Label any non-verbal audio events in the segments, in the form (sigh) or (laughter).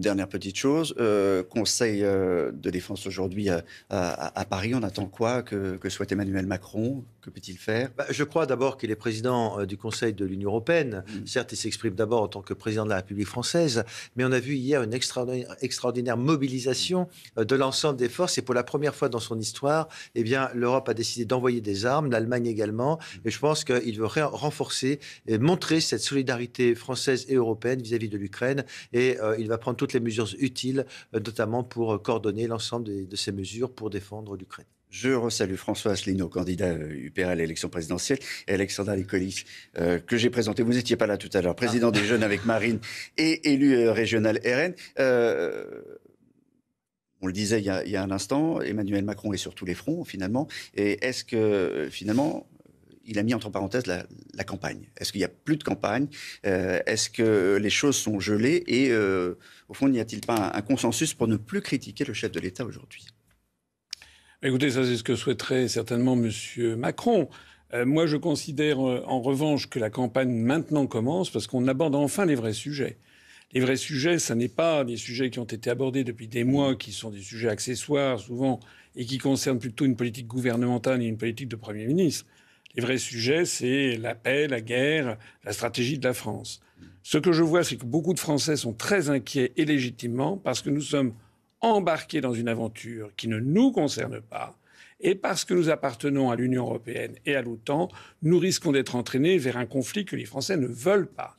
Dernière petite chose, euh, Conseil euh, de défense aujourd'hui à, Paris, on attend quoi que, que, souhaite Emmanuel Macron Que peut-il faire bah, Je crois d'abord qu'il est président euh, du Conseil de l'Union européenne. Mm. Certes, il s'exprime d'abord en tant que président de la République française, mais on a vu hier une extraordinaire, extraordinaire mobilisation de l'ensemble des forces. Et pour la première fois dans son histoire, eh bien, l'Europe a décidé d'envoyer des armes, l'Allemagne également. Et je pense qu'il veut renforcer et montrer cette solidarité française et européenne vis-à-vis de l'Ukraine. Et il va prendre toutes les mesures utiles, euh, notamment pour euh, coordonner l'ensemble de, ces mesures pour défendre l'Ukraine. Je resalue François Asselineau, candidat UPR euh, à l'élection présidentielle, et Alexandra Likolich, que j'ai présenté. Vous n'étiez pas là tout à l'heure, président ah. des jeunes avec Marine et élu régional RN. on le disait il y, a, il y, a, un instant, Emmanuel Macron est sur tous les fronts, finalement. Et est-ce que, finalement, il a mis entre parenthèses la, campagne. Est-ce qu'il n'y a plus de campagne euh, Est-ce que les choses sont gelées Et euh, au fond, n'y a-t-il pas un, consensus pour ne plus critiquer le chef de l'État aujourd'hui Écoutez, ça c'est ce que souhaiterait certainement M. Macron. Euh, moi, je considère en revanche que la campagne maintenant commence parce qu'on aborde enfin les vrais sujets. Les vrais sujets, ce n'est pas des sujets qui ont été abordés depuis des mois, qui sont des sujets accessoires souvent, et qui concernent plutôt une politique gouvernementale et une politique de Premier ministre. Les vrais sujets, c'est la paix, la guerre, la stratégie de la France. Ce que je vois, c'est que beaucoup de Français sont très inquiets et légitimement parce que nous sommes embarqués dans une aventure qui ne nous concerne pas. Et parce que nous appartenons à l'Union européenne et à l'OTAN, nous risquons d'être entraînés vers un conflit que les Français ne veulent pas.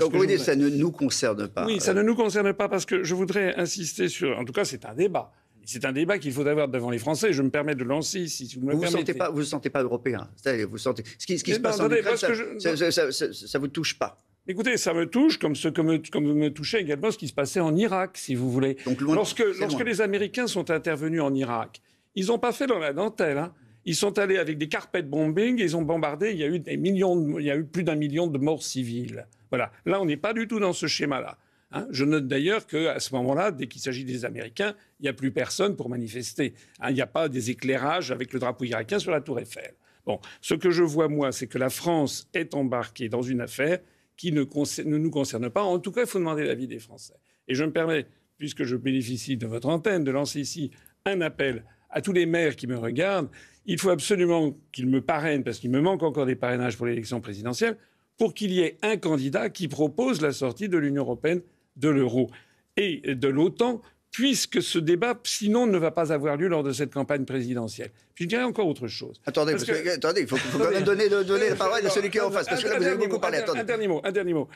Donc vous ça ne nous concerne pas. Oui, ça ne nous concerne pas parce que je voudrais insister sur, en tout cas c'est un débat, c'est un débat qu'il faut avoir devant les Français. Je me permets de lancer, si vous me vous permettez. pas, vous ne vous sentez pas européen. Vous sentez... Ce qui, eh se ben, passe en Ukraine, ça ne vous touche pas. Écoutez, ça me touche comme, ce, comme, me touchait également ce qui se passait en Irak, si vous voulez. lorsque les Américains sont intervenus en Irak, ils n'ont pas fait dans la dentelle. Hein. Ils sont allés avec des carpet bombing, ils ont bombardé, il y a eu, des millions il y a eu plus d'un million de morts civiles. Voilà. Là, on n'est pas du tout dans ce schéma-là. Hein, je note d'ailleurs qu'à ce moment-là, dès qu'il s'agit des Américains, il n'y a plus personne pour manifester. Hein, il n'y a pas des éclairages avec le drapeau irakien sur la tour Eiffel. Bon, ce que je vois, moi, c'est que la France est embarquée dans une affaire qui ne, ne nous concerne pas. En tout cas, il faut demander l'avis des Français. Et je me permets, puisque je bénéficie de votre antenne, de lancer ici un appel à tous les maires qui me regardent. Il faut absolument qu'ils me parrainent, parce qu'il me manque encore des parrainages pour l'élection présidentielle, pour qu'il y ait un candidat qui propose la sortie de l'Union européenne de l'euro et de l'OTAN, puisque ce débat, sinon, ne va pas avoir lieu lors de cette campagne présidentielle. Puis je dirais encore autre chose. Attendez, parce attendez, il faut, (laughs) quand même donner, donner la parole à celui qui est en face, parce que là, vous avez beaucoup parlé. Un, dernier mot, un dernier mot.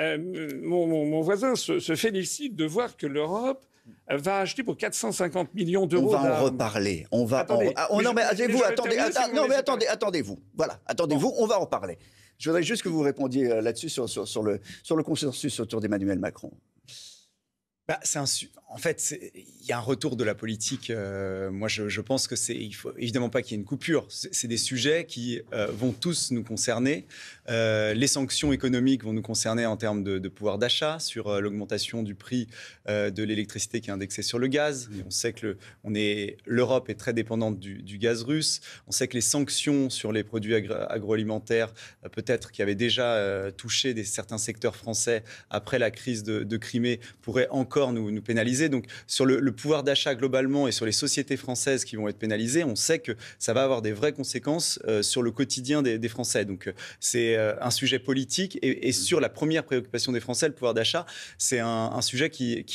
Euh, mon, voisin se, félicite de voir que l'Europe va acheter pour 450 millions d'euros. On va en reparler. On va. en... mais, vous, attendez, attendez, vous Voilà, attendez-vous. On va en reparler. Je voudrais juste que vous répondiez euh, là-dessus sur, le, sur le consensus autour d'Emmanuel Macron. Bah, en fait, il y a un retour de la politique. Euh, moi, je, pense que c'est, il faut évidemment pas qu'il y ait une coupure. C'est des sujets qui euh, vont tous nous concerner. Euh, les sanctions économiques vont nous concerner en termes de, pouvoir d'achat sur l'augmentation du prix de l'électricité qui est indexée sur le gaz. on sait que l'Europe est, est très dépendante du, gaz russe. On sait que les sanctions sur les produits agroalimentaires, peut-être qui avaient déjà touché des, certains secteurs français après la crise de, de Crimée, pourraient encore nous, nous pénaliser. Donc sur le, pouvoir d'achat globalement et sur les sociétés françaises qui vont être pénalisées, on sait que ça va avoir des vraies conséquences euh, sur le quotidien des, Français. Donc euh, c'est euh, un sujet politique et, sur la première préoccupation des Français, le pouvoir d'achat, c'est un, sujet qui,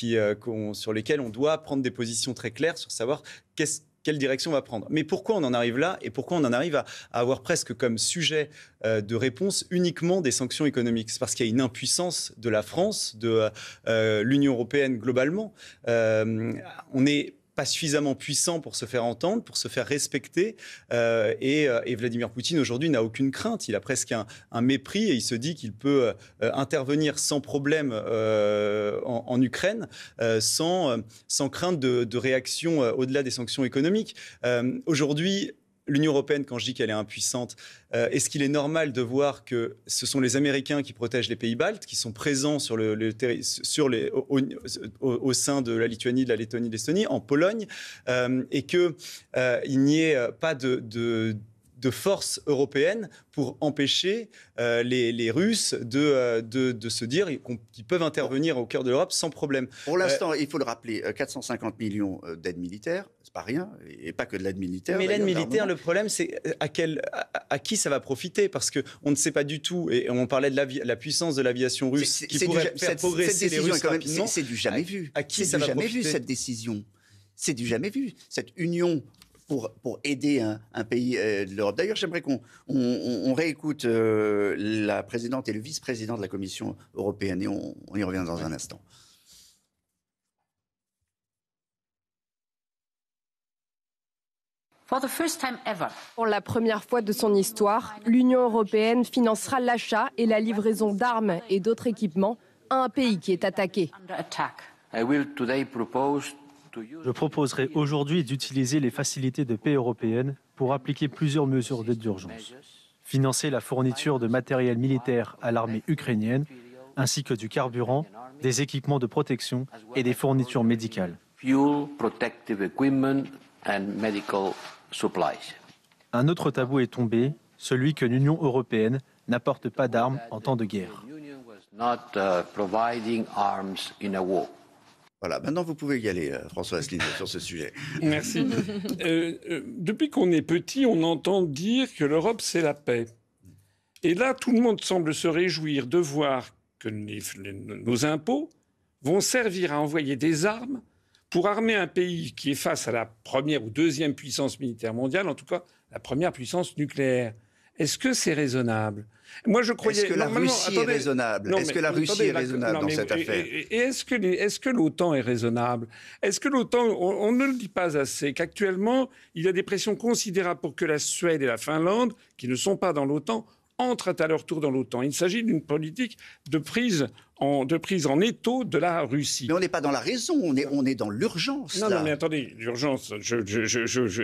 sur lequel on doit prendre des positions très claires sur savoir qu'est-ce quelle direction on va prendre. Mais pourquoi on en arrive là et pourquoi on en arrive à, avoir presque comme sujet euh, de réponse uniquement des sanctions économiques C'est parce qu'il y a une impuissance de la France, de euh, euh, l'Union européenne globalement. on est pas suffisamment puissant pour se faire entendre, pour se faire respecter. Euh, euh, et, Vladimir Poutine, aujourd'hui, n'a aucune crainte. Il a presque un, mépris et il se dit qu'il peut euh, intervenir sans problème en, Ukraine, sans, sans crainte de, de réaction au-delà des sanctions économiques. aujourd'hui, l'Union européenne, quand je dis qu'elle est impuissante, euh, est-ce qu'il est normal de voir que ce sont les Américains qui protègent les pays baltes, qui sont présents au, sein de la Lituanie, de la Lettonie, de l'Estonie, en Pologne, euh, et qu'il euh, n'y ait pas de de force européenne pour empêcher euh, les, Russes euh, de, de, se dire qu'ils peuvent intervenir au cœur de l'Europe sans problème. Pour euh, l'instant, il faut le rappeler, 450 millions d'aides militaires, c'est pas rien, et pas que de l'aide militaire. Mais l'aide militaire, le problème, c'est à, qui ça va profiter Parce qu'on ne sait pas du tout, et on parlait de la, puissance de l'aviation russe qui pourrait faire cette, progresser cette les Russes C'est du jamais vu. À, du qui jamais vu cette décision c'est du jamais vu. Cette union pour, aider un, pays euh, de l'Europe. D'ailleurs, j'aimerais qu'on on, réécoute euh, la présidente et le vice-président de la Commission européenne et on, y revient dans un instant. Pour la première fois de son histoire, l'Union européenne financera l'achat et la livraison d'armes et d'autres équipements à un pays qui est attaqué. will propose je proposerai aujourd'hui d'utiliser les facilités de paix européennes pour appliquer plusieurs mesures d'aide d'urgence. Financer la fourniture de matériel militaire à l'armée ukrainienne, ainsi que du carburant, des équipements de protection et des fournitures médicales. Un autre tabou est tombé, celui que l'Union européenne n'apporte pas d'armes en temps de guerre. Voilà, maintenant vous pouvez y aller, euh, François Asselineau, (laughs) sur ce sujet. Merci. Euh, euh, depuis qu'on est petit, on entend dire que l'Europe, c'est la paix. Et là, tout le monde semble se réjouir de voir que nos impôts vont servir à envoyer des armes pour armer un pays qui est face à la première ou deuxième puissance militaire mondiale, en tout cas la première puissance nucléaire. Est-ce que c'est raisonnable moi, je croyais. est que la Russie est raisonnable Est-ce que la Russie est raisonnable dans cette affaire Et, est-ce que, l'OTAN est raisonnable Est-ce que l'OTAN, on, ne le dit pas assez, qu'actuellement, il y a des pressions considérables pour que la Suède et la Finlande, qui ne sont pas dans l'OTAN, entrent à leur tour dans l'OTAN. Il s'agit d'une politique de prise en, de prise en étau de la Russie. Mais on n'est pas dans la raison, on est, on est dans l'urgence. Non, non, mais attendez, l'urgence,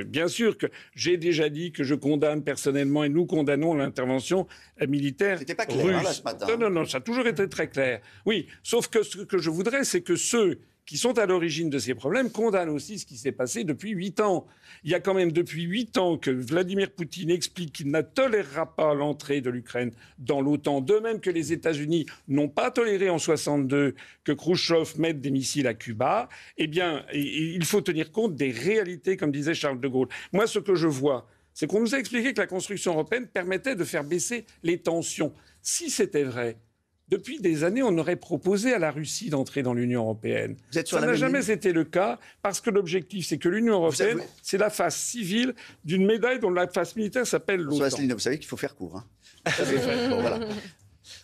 bien sûr que j'ai déjà dit que je condamne personnellement et nous condamnons l'intervention militaire C'était pas clair, hein, ce matin. Non, non, non, ça a toujours été très clair. Oui, sauf que ce que je voudrais, c'est que ceux qui sont à l'origine de ces problèmes condamnent aussi ce qui s'est passé depuis huit ans. Il y a quand même depuis huit ans que Vladimir Poutine explique qu'il ne tolérera pas l'entrée de l'Ukraine dans l'OTAN, de même que les États-Unis n'ont pas toléré en 62 que Khrushchev mette des missiles à Cuba. Eh bien, il faut tenir compte des réalités, comme disait Charles de Gaulle. Moi, ce que je vois, c'est qu'on nous a expliqué que la construction européenne permettait de faire baisser les tensions. Si c'était vrai, depuis des années, on aurait proposé à la Russie d'entrer dans l'Union européenne. Ça n'a jamais été le cas parce que l'objectif, c'est que l'Union européenne, c'est la face civile d'une médaille dont la face militaire s'appelle l'OTAN. Vous savez qu'il faut faire court. Hein. (laughs) voilà.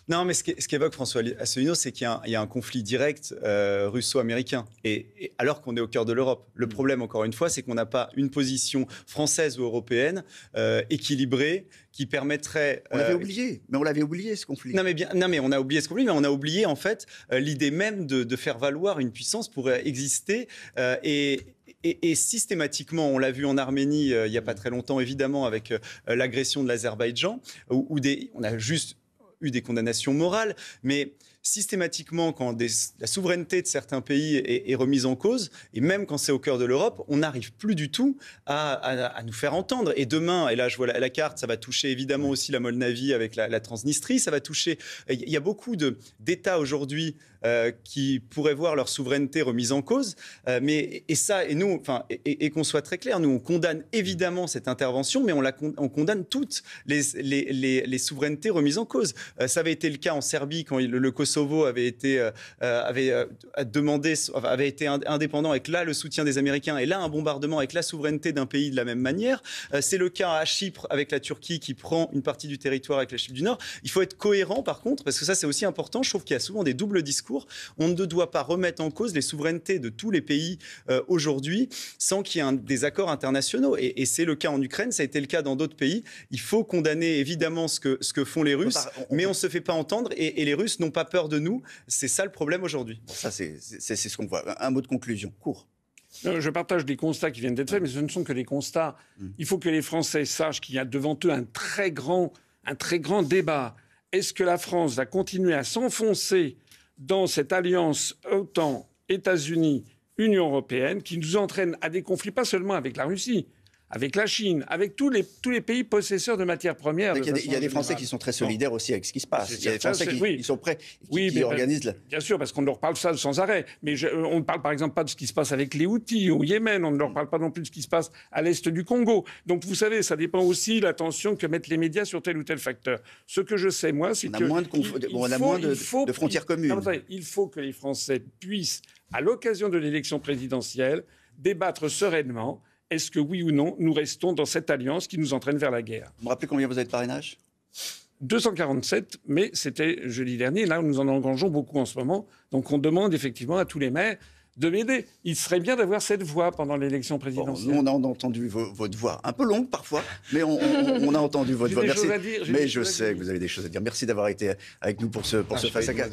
Non, mais ce qu'évoque François Asselineau, c'est qu'il y, a un conflit direct euh, russo-américain, et, alors qu'on est au cœur de l'Europe. Le problème, encore une fois, c'est qu'on n'a pas une position française ou européenne euh, équilibrée qui permettrait. On l'avait euh, oublié, mais on l'avait oublié ce conflit. Non mais, bien, non, mais on a oublié ce conflit, mais on a oublié en fait l'idée même de, faire valoir une puissance pour exister et et, systématiquement, on l'a vu en Arménie il n'y a pas très longtemps, évidemment, avec l'agression de l'Azerbaïdjan, où, des, on a juste eu des condamnations morales, mais systématiquement, quand la souveraineté de certains pays est, remise en cause, et même quand c'est au cœur de l'Europe, on n'arrive plus du tout à, nous faire entendre. Et demain, et là je vois la, carte, ça va toucher évidemment aussi la Moldavie avec la, Transnistrie, ça va toucher... Il y a beaucoup d'États aujourd'hui euh, qui pourraient voir leur souveraineté remise en cause. Euh, mais, et ça, et nous, enfin, et, qu'on soit très clair, nous, on condamne évidemment cette intervention, mais on, la on condamne toutes les, les, souverainetés remises en cause. Euh, ça avait été le cas en Serbie quand le Kosovo Kosovo avait été euh, euh, avait euh, demandé avait été indépendant avec là le soutien des Américains et là un bombardement avec la souveraineté d'un pays de la même manière. C'est le cas à Chypre avec la Turquie qui prend une partie du territoire avec la Chypre du Nord. Il faut être cohérent par contre parce que ça c'est aussi important. Je trouve qu'il y a souvent des doubles discours. On ne doit pas remettre en cause les souverainetés de tous les pays aujourd'hui sans qu'il y ait des accords internationaux. Et, c'est le cas en Ukraine, ça a été le cas dans d'autres pays. Il faut condamner évidemment ce que, ce que font les Russes, mais on ne se fait pas entendre et les Russes n'ont pas peur de nous. C'est ça le problème aujourd'hui. ça, c'est ce qu'on voit. Un mot de conclusion, court. Je partage les constats qui viennent d'être faits, mais ce ne sont que des constats. Hmm. Il faut que les Français sachent qu'il y a devant eux un très grand, un très grand débat. Est-ce que la France va continuer à s'enfoncer dans cette alliance OTAN, États-Unis, Union européenne, qui nous entraîne à des conflits, pas seulement avec la Russie, avec la Chine, avec tous les, tous les pays possesseurs de matières premières. il, y a des, Français qui sont très solidaires aussi avec ce qui se passe. Il y a des Français qui sont prêts, qui, ben, organisent. Bien sûr, parce qu'on leur parle ça sans arrêt. Mais on ne parle par exemple pas de ce qui se passe avec les Houthis au Yémen, on ne leur parle pas non plus de ce qui se passe à l'est du Congo. Donc vous savez, ça dépend aussi de l'attention que mettent les médias sur tel ou tel facteur. Ce que je sais, moi, c'est que. Moins de on a moins de, de frontières communes. il faut que les Français puissent, à l'occasion de l'élection présidentielle, débattre sereinement est-ce que oui ou non, nous restons dans cette alliance qui nous entraîne vers la guerre Vous me rappelez combien vous avez de parrainage 247, mais c'était jeudi dernier. Là, nous en engageons beaucoup en ce moment. Donc, on demande effectivement à tous les maires de m'aider. Il serait bien d'avoir cette voix pendant l'élection présidentielle. nous, on a entendu votre voix, un peu longue parfois, mais on, a entendu (laughs) votre voix. Merci. mais je sais que vous avez des choses à dire. Merci d'avoir été avec nous pour ce, pour à ah, face à